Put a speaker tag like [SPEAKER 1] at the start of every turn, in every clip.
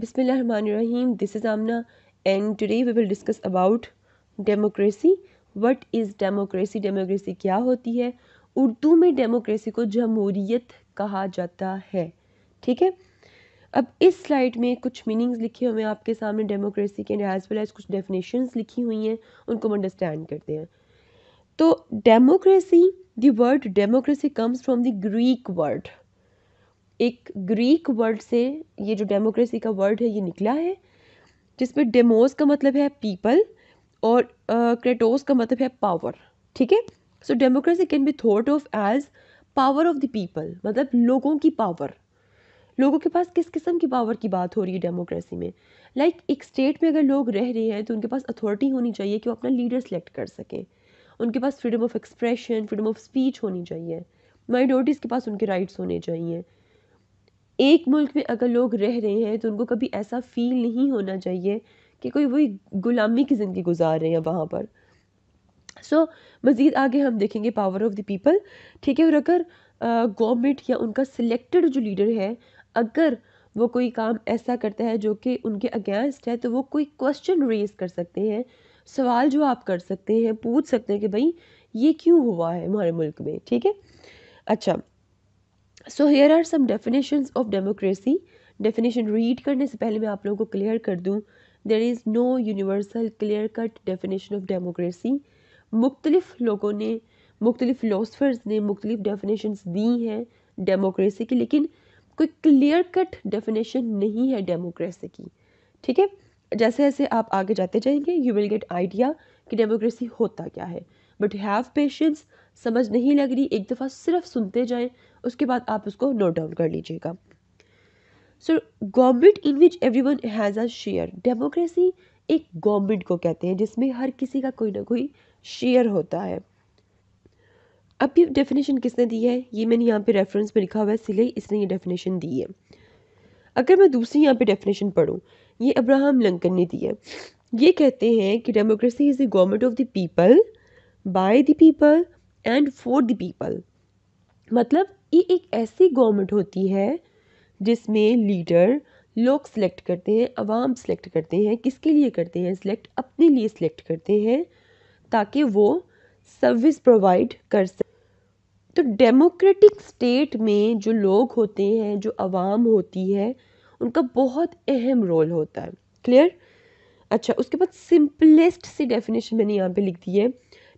[SPEAKER 1] Bismillahirrahmanirrahim. This is Aamna and today we will discuss about democracy what is democracy democracy क्या होती है उर्दू में democracy को जमहूरीत कहा जाता है ठीक है अब इस स्लाइड में कुछ मीनिंग्स लिखे हुए हैं आपके सामने डेमोक्रेसी के एज वेल एज कुछ डेफिनेशंस लिखी हुई हैं उनको हम अंडरस्टैंड करते हैं तो democracy derived democracy comes from the Greek word एक ग्रीक वर्ड से ये जो डेमोक्रेसी का वर्ड है ये निकला है जिसमें डेमोस का मतलब है पीपल और क्रेटोस uh, का मतलब है पावर ठीक है so democracy can be thought of as power of the people मतलब लोगों की पावर लोगों के पास किस किस्म की पावर की बात हो रही है डेमोक्रेसी में लाइक like, एक स्टेट में अगर लोग रह रहे हैं तो उनके पास अथॉरिटी होनी चाहिए कि वो अपना लीडर सेलेक्ट कर सकें उनके पास freedom of expression freedom of speech होनी चाहिए माइनॉरिटीज़ के पास उनके राइट्स होने चाहिए एक मुल्क में अगर लोग रह रहे हैं तो उनको कभी ऐसा फ़ील नहीं होना चाहिए कि कोई वही ग़ुलामी की ज़िंदगी गुजार रहे हैं वहाँ पर सो so, मज़ीद आगे हम देखेंगे पावर ऑफ़ द पीपल ठीक है और अगर गवर्नमेंट या उनका सिलेक्टेड जो लीडर है अगर वो कोई काम ऐसा करता है जो कि उनके अगेंस्ट है तो वो कोई क्वेश्चन रेज कर सकते हैं सवाल जो आप कर सकते हैं पूछ सकते हैं कि भाई ये क्यों हुआ है हमारे मुल्क में ठीक है अच्छा so here are some definition of democracy definition read करने से पहले मैं आप लोगों को क्लियर कर दूँ there is no universal clear cut definition of democracy मुख्तलिफ़ लोगों ने मुख्तलिफ़ फ़िलोसफर्स ने मुख्तलिफ़ डेफिनेशन दी हैं डेमोक्रेसी की लेकिन कोई क्लियर कट डेफिनेशन नहीं है डेमोक्रेसी की ठीक है जैसे जैसे आप आगे जाते जाएंगे यू विल गेट आइडिया कि डेमोक्रेसी होता क्या है बट हैव पेशेंस समझ नहीं लग रही एक दफ़ा सिर्फ सुनते जाएं उसके बाद आप उसको नोट डाउन कर लीजिएगा so government in which everyone has a share democracy एक गवर्नमेंट को कहते हैं जिसमें हर किसी का कोई ना कोई शेयर होता है अब ये डेफिनेशन किसने दी है ये मैंने यहाँ पे रेफरेंस में लिखा हुआ है इसलिए इसने ये डेफिनेशन दी है अगर मैं दूसरी यहाँ पे डेफिनेशन पढ़ूँ ये अब्राहम लंकन ने दी है ये कहते हैं कि democracy is the government of the people by the people and for the people मतलब ये एक ऐसी गवर्नमेंट होती है जिसमें लीडर लोग सिलेक्ट करते हैं आवाम सिलेक्ट करते हैं किसके लिए करते हैं सिलेक्ट अपने लिए सिलेक्ट करते हैं ताकि वो सर्विस प्रोवाइड कर सकें तो डेमोक्रेटिक स्टेट में जो लोग होते हैं जो आवाम होती है उनका बहुत अहम रोल होता है क्लियर अच्छा उसके बाद सिंपलेस्ट सी डेफिनेशन मैंने यहाँ पे लिख दी है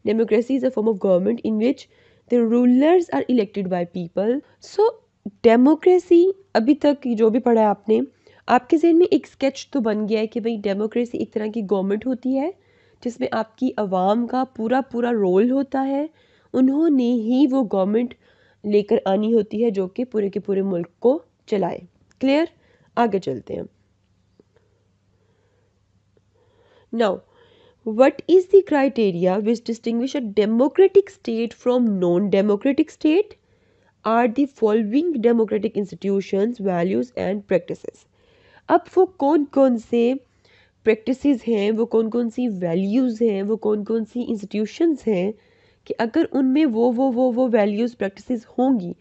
[SPEAKER 1] democracy is a form of government in which the rulers are elected by people so democracy अभी तक जो भी पढ़ा है आपने आपके जहन में एक स्केच तो बन गया है कि भाई डेमोक्रेसी एक तरह की गवर्नमेंट होती है जिसमें आपकी आवाम का पूरा पूरा रोल होता है उन्होंने ही वो गवर्नमेंट लेकर आनी होती है जो कि पूरे के पूरे मुल्क को चलाए क्लियर आगे चलते हैं now what is the criteria which distinguish a democratic state from non-democratic state are the following democratic institutions values and practices अब वो कौन कौन से प्रैक्टिसेस हैं वो कौन कौन सी वैल्यूज़ हैं वो कौन कौन सी इंस्टीट्यूशंस हैं कि अगर उनमें वो वो वो वो वैल्यूज़ प्रैक्टिसेस होंगी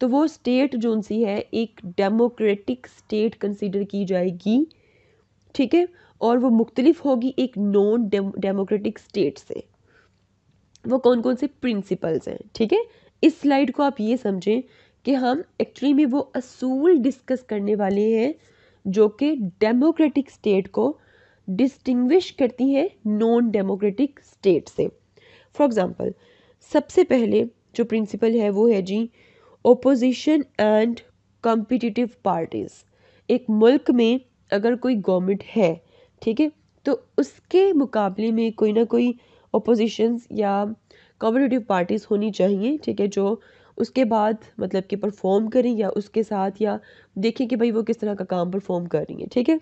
[SPEAKER 1] तो वो स्टेट जो सी है एक डेमोक्रेटिक स्टेट कंसीडर की जाएगी ठीक है और वो मुख्तलिफ होगी एक नॉन डेमोक्रेटिक स्टेट से वो कौन कौन से प्रिंसिपल्स हैं ठीक है इस स्लाइड को आप ये समझें कि हम एक्चुअली में वो असूल डिस्कस करने वाले हैं जो कि डेमोक्रेटिक स्टेट को डिस्टिंग्विश करती है नॉन डेमोक्रेटिक स्टेट से फॉर एग्ज़ाम्पल सबसे पहले जो प्रिंसिपल है वो है जी ओपोजिशन एंड कम्पिटिटिव पार्टीज़ एक मुल्क में अगर कोई गवर्नमेंट है ठीक है तो उसके मुकाबले में कोई ना कोई अपोजिशंस या कॉम्पिटिटिव पार्टीज़ होनी चाहिए ठीक है जो उसके बाद मतलब कि परफॉर्म करें या उसके साथ या देखें कि भाई वो किस तरह का काम परफॉर्म कर रही है ठीक है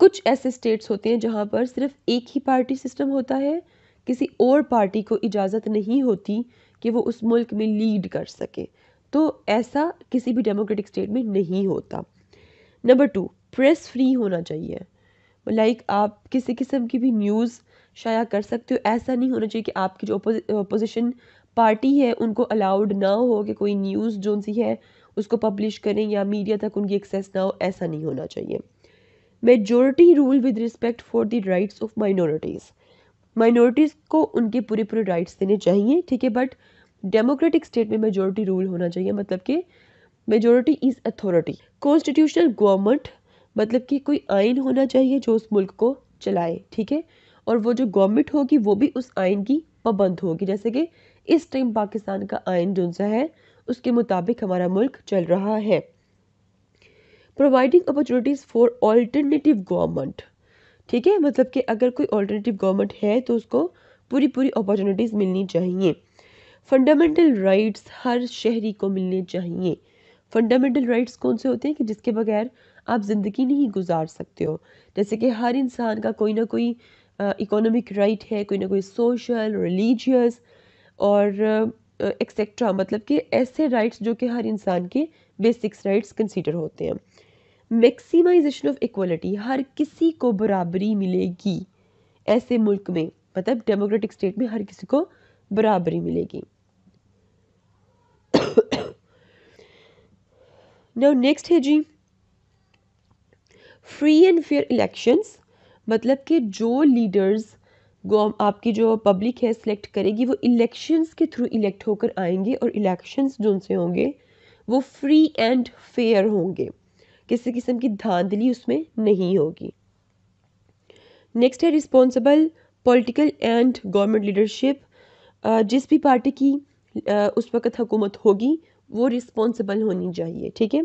[SPEAKER 1] कुछ ऐसे स्टेट्स होते हैं जहाँ पर सिर्फ एक ही पार्टी सिस्टम होता है किसी और पार्टी को इजाज़त नहीं होती कि वो उस मुल्क में लीड कर सके तो ऐसा किसी भी डेमोक्रेटिक स्टेट में नहीं होता नंबर टू प्रेस फ्री होना चाहिए लाइक आप किसी किस्म की भी न्यूज़ शाया कर सकते हो ऐसा नहीं होना चाहिए कि आपकी जो अपोजिशन पार्टी है उनको अलाउड ना हो कि कोई न्यूज़ जो सी है उसको पब्लिश करें या मीडिया तक उनकी एक्सेस ना हो ऐसा नहीं होना चाहिए majority rule with respect for the rights of minorities minorities को उनके पूरे पूरे राइट्स देने चाहिए ठीक है बट डेमोक्रेटिक स्टेट में मेजोरिटी रूल होना चाहिए मतलब कि majority is authority constitutional government मतलब कि कोई आइन होना चाहिए जो उस मुल्क को चलाए ठीक है और वो जो गवर्नमेंट होगी वो भी उस आइन की पाबंद होगी जैसे कि इस टाइम पाकिस्तान का आइन जो सा है उसके मुताबिक हमारा मुल्क चल रहा है providing opportunities for alternative government ठीक है मतलब कि अगर कोई ऑल्टरनेटिव गवर्नमेंट है तो उसको पूरी पूरी अपॉर्चुनिटीज़ मिलनी चाहिए फंडामेंटल राइट्स हर शहरी को मिलने चाहिए फंडामेंटल राइट्स कौन से होते हैं कि जिसके बगैर आप ज़िंदगी नहीं गुजार सकते हो जैसे कि हर इंसान का कोई ना कोई इकोनॉमिक राइट है कोई ना कोई सोशल रिलीजियस और एक्सेट्रा मतलब कि ऐसे राइट्स जो कि हर इंसान के बेसिक्स राइट्स कंसीडर होते हैं मैक्सिमाइजेशन ऑफ इक्वलिटी हर किसी को बराबरी मिलेगी ऐसे मुल्क में मतलब डेमोक्रेटिक स्टेट में हर किसी को बराबरी मिलेगी नेक्स्ट है जी फ्री एंड फेयर इलेक्शंस मतलब कि जो लीडर्स आपकी जो पब्लिक है सिलेक्ट करेगी वो इलेक्शंस के थ्रू इलेक्ट होकर आएंगे और इलेक्शंस जो उनसे होंगे वो फ्री एंड फेयर होंगे किसी किस्म की धांधली उसमें नहीं होगी नेक्स्ट है responsible political and government leadership जिस भी पार्टी की उस वक्त हुकूमत होगी वो रिस्पॉन्सिबल होनी चाहिए ठीक है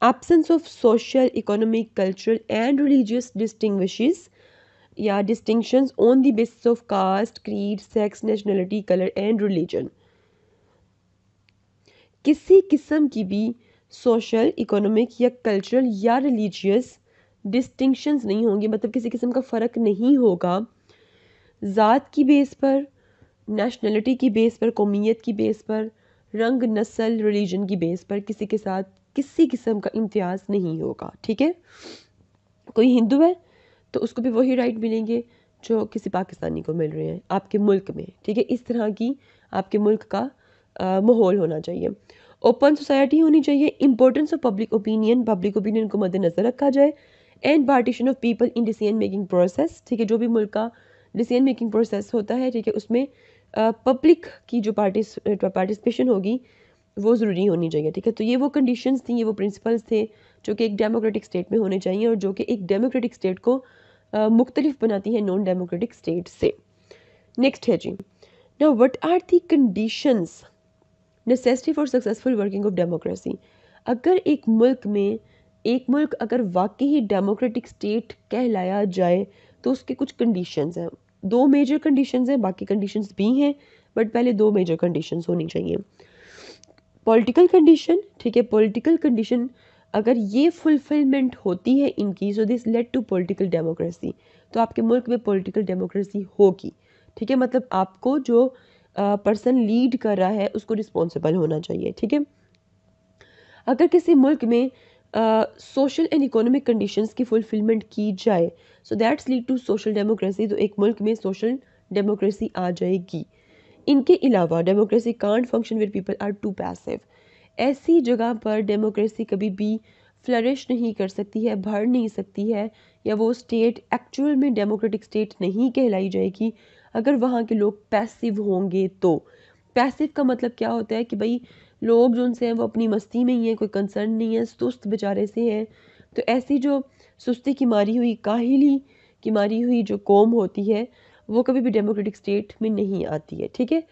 [SPEAKER 1] absence of social economic cultural and religious distinguishes yeah distinctions on the basis of caste creed sex nationality color and religion किसी किस्म की भी सोशल इकोनॉमिक या कल्चरल या रिलीजियस डिस्टिंक्शंस नहीं होंगे मतलब किसी किस्म का फ़र्क नहीं होगा ज़ात की बेस पर नेशनलिटी की बेस पर कौमीत की बेस पर रंग नस्ल रिलीजन की बेस पर किसी के साथ किसी किस्म का इम्तियाज़ नहीं होगा ठीक है कोई हिंदू है तो उसको भी वही राइट मिलेंगे जो किसी पाकिस्तानी को मिल रहे हैं आपके मुल्क में ठीक है इस तरह की आपके मुल्क का माहौल होना चाहिए ओपन सोसाइटी होनी चाहिए importance of public opinion public opinion को मद्देनजर रखा जाए and partition of people in decision making process ठीक है जो भी मुल्क का डिसीजन मेकिंग प्रोसेस होता है ठीक है उसमें पब्लिक की जो पार्टिस पार्टिसिपेशन होगी वो ज़रूरी होनी चाहिए ठीक है तो ये वो कंडीशंस थी ये वो प्रिंसिपल्स थे जो कि एक डेमोक्रेटिक स्टेट में होने चाहिए और जो कि एक डेमोक्रेटिक स्टेट को मुख्तलिफ बनाती है नॉन डेमोक्रेटिक स्टेट से नेक्स्ट है जी ना what are the conditions necessity for successful working of democracy अगर एक मुल्क में एक मुल्क अगर वाकई ही डेमोक्रेटिक स्टेट कहलाया जाए तो उसके कुछ कंडीशंस हैं दो मेजर कंडीशंस हैं बाकी कंडीशंस भी हैं बट पहले दो मेजर कंडीशंस होनी चाहिए पॉलिटिकल कंडीशन ठीक है पॉलिटिकल कंडीशन अगर ये फुलफिलमेंट होती है इनकी so this led to political democracy तो आपके मुल्क में पॉलिटिकल डेमोक्रेसी होगी ठीक है मतलब आपको जो पर्सन लीड कर रहा है उसको रिस्पॉन्सिबल होना चाहिए ठीक है अगर किसी मुल्क में सोशल एंड इकोनॉमिक कंडीशंस की फुलफिलमेंट की जाए so that's lead to social democracy तो एक मुल्क में सोशल डेमोक्रेसी आ जाएगी इनके अलावा democracy can't function with people are too passive ऐसी जगह पर डेमोक्रेसी कभी भी फ्लरिश नहीं कर सकती है भर नहीं सकती है या वो स्टेट एक्चुअल में डेमोक्रेटिक स्टेट नहीं कहलाई जाएगी अगर वहाँ के लोग पैसिव होंगे तो पैसिव का मतलब क्या होता है कि भाई लोग जो उनसे हैं वो अपनी मस्ती में ही हैं कोई कंसर्न नहीं है सुस्त बेचारे से हैं तो ऐसी जो सुस्ती की मारी हुई काहिली की मारी हुई जो कौम होती है वो कभी भी डेमोक्रेटिक स्टेट में नहीं आती है ठीक है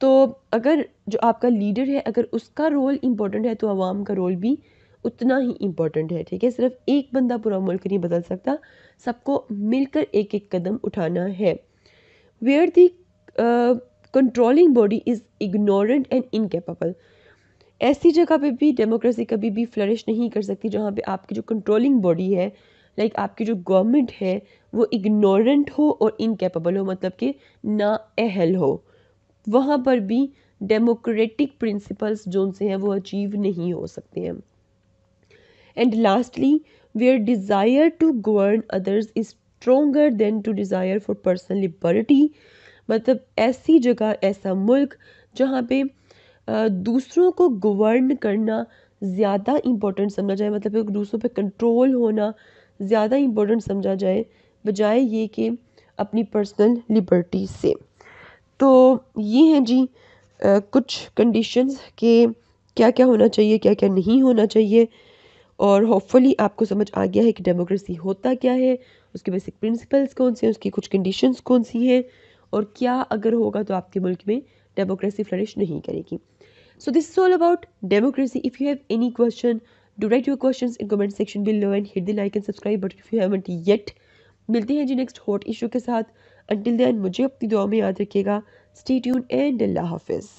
[SPEAKER 1] तो अगर जो आपका लीडर है अगर उसका रोल इम्पोर्टेंट है तो आवाम का रोल भी उतना ही इम्पॉर्टेंट है ठीक है सिर्फ एक बंदा पूरा मुल्क नहीं बदल सकता सबको मिलकर एक एक कदम उठाना है where the controlling body is ignorant and incapable ऐसी जगह पे भी डेमोक्रेसी कभी भी फ्लरिश नहीं कर सकती जहाँ पे आपकी जो कंट्रोलिंग बॉडी है लाइक like आपकी जो गवर्नमेंट है वो इग्नोरेंट हो और इनकेपेबल हो मतलब कि ना अहल हो वहाँ पर भी डेमोक्रेटिक प्रिंसिपल्स जो उनसे हैं वो अचीव नहीं हो सकते हैं and lastly where desire to govern others is stronger than to desire for personal liberty मतलब ऐसी जगह ऐसा मुल्क जहाँ पे दूसरों को गवर्न करना ज़्यादा इम्पोर्टेंट समझा जाए मतलब दूसरों पे कंट्रोल होना ज़्यादा इम्पोर्टेंट समझा जाए बजाय ये कि अपनी पर्सनल लिबर्टी से तो ये हैं जी आ, कुछ कंडीशंस के क्या क्या होना चाहिए क्या क्या नहीं होना चाहिए और होपफुली आपको समझ आ गया है कि डेमोक्रेसी होता क्या है उसके बेसिक प्रिंसिपल्स कौन से हैं उसकी कुछ कंडीशंस कौन सी हैं और क्या अगर होगा तो आपके मुल्क में डेमोक्रेसी फ्लरिश नहीं करेगी so this is all about democracy if you have any question do write your question in comment section below and hit the like and subscribe but if you haven't yet मिलते हैं जी next hot issue के साथ until then मुझे अपनी दुआ में याद रखिएगा स्टे ट्यून एंड अल्लाह हाफिज़